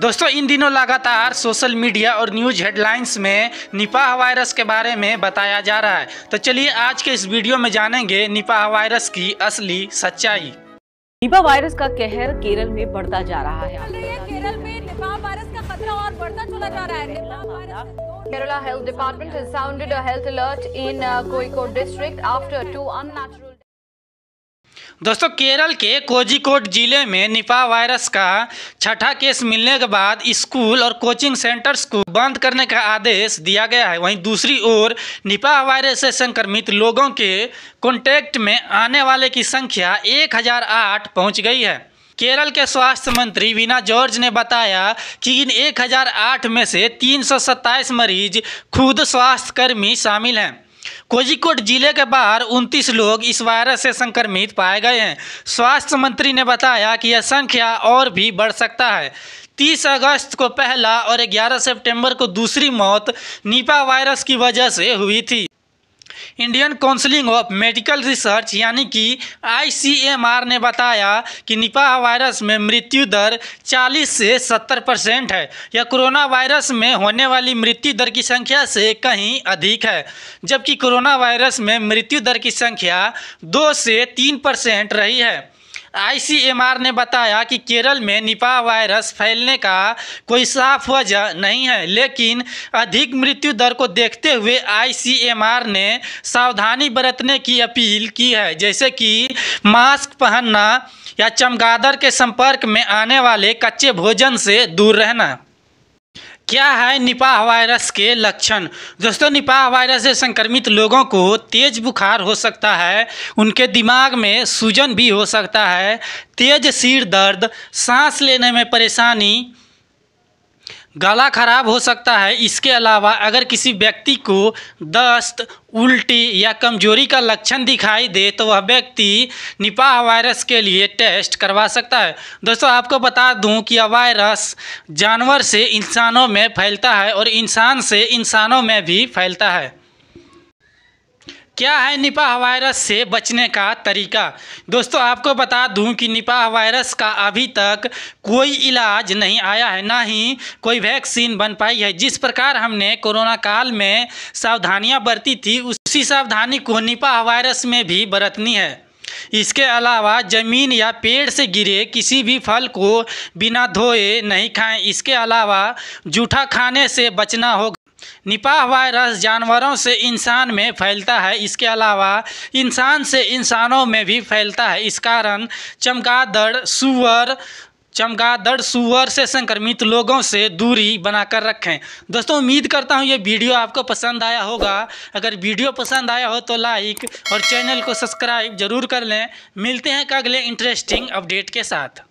दोस्तों इन दिनों लगातार सोशल मीडिया और न्यूज हेडलाइंस में निपाह वायरस के बारे में बताया जा रहा है तो चलिए आज के इस वीडियो में जानेंगे निपाह वायरस की असली सच्चाई निपाह वायरस का कहर केरल में बढ़ता जा रहा है केरल में निपाह वायरस का खतरा और बढ़ता चला जा रहा है Kerala health department has sounded a health alert in uh, Koikod district after दोस्तों केरल के कोजिकोट जिले में निपा वायरस का छठा केस मिलने के बाद स्कूल और कोचिंग सेंटर्स को बंद करने का आदेश दिया गया है वहीं दूसरी ओर निपा वायरस से संक्रमित लोगों के कॉन्टैक्ट में आने वाले की संख्या 1008 पहुँच गई है केरल के स्वास्थ्य मंत्री वीना जॉर्ज ने बताया कि इन 1008 में से तीन मरीज खुद स्वास्थ्यकर्मी शामिल हैं कोजिकोड जिले के बाहर 29 लोग इस वायरस से संक्रमित पाए गए हैं स्वास्थ्य मंत्री ने बताया कि यह संख्या और भी बढ़ सकता है 30 अगस्त को पहला और 11 सितंबर को दूसरी मौत निपा वायरस की वजह से हुई थी Indian counselling of medical research यानी कि आईसीएमआर ने बताया कि निपाह वायरस में मृत्यु दर 40 से 70 परसेंट है यह कोरोना वायरस में होने वाली मृत्यु दर की संख्या से कहीं अधिक है जबकि कोरोना वायरस में मृत्यु दर की संख्या दो से तीन परसेंट रही है आईसीएमआर ने बताया कि केरल में निपा वायरस फैलने का कोई साफ वजह नहीं है लेकिन अधिक मृत्यु दर को देखते हुए आईसीएमआर ने सावधानी बरतने की अपील की है जैसे कि मास्क पहनना या चमगादड़ के संपर्क में आने वाले कच्चे भोजन से दूर रहना क्या है निपाह वायरस के लक्षण दोस्तों निपाह वायरस से संक्रमित लोगों को तेज़ बुखार हो सकता है उनके दिमाग में सूजन भी हो सकता है तेज़ सिर दर्द सांस लेने में परेशानी गला खराब हो सकता है इसके अलावा अगर किसी व्यक्ति को दस्त उल्टी या कमजोरी का लक्षण दिखाई दे तो वह व्यक्ति निपाह वायरस के लिए टेस्ट करवा सकता है दोस्तों आपको बता दूं कि यह वायरस जानवर से इंसानों में फैलता है और इंसान से इंसानों में भी फैलता है क्या है निपाह वायरस से बचने का तरीका दोस्तों आपको बता दूं कि निपाह वायरस का अभी तक कोई इलाज नहीं आया है ना ही कोई वैक्सीन बन पाई है जिस प्रकार हमने कोरोना काल में सावधानियां बरती थी उसी सावधानी को निपाह वायरस में भी बरतनी है इसके अलावा ज़मीन या पेड़ से गिरे किसी भी फल को बिना धोए नहीं खाएं इसके अलावा जूठा खाने से बचना होगा निपाह वायरस जानवरों से इंसान में फैलता है इसके अलावा इंसान से इंसानों में भी फैलता है इस कारण चमगादड़ सुअर चमगादड़ सुअर से संक्रमित लोगों से दूरी बनाकर रखें दोस्तों उम्मीद करता हूँ ये वीडियो आपको पसंद आया होगा अगर वीडियो पसंद आया हो तो लाइक और चैनल को सब्सक्राइब जरूर कर लें मिलते हैं एक अगले इंटरेस्टिंग अपडेट के साथ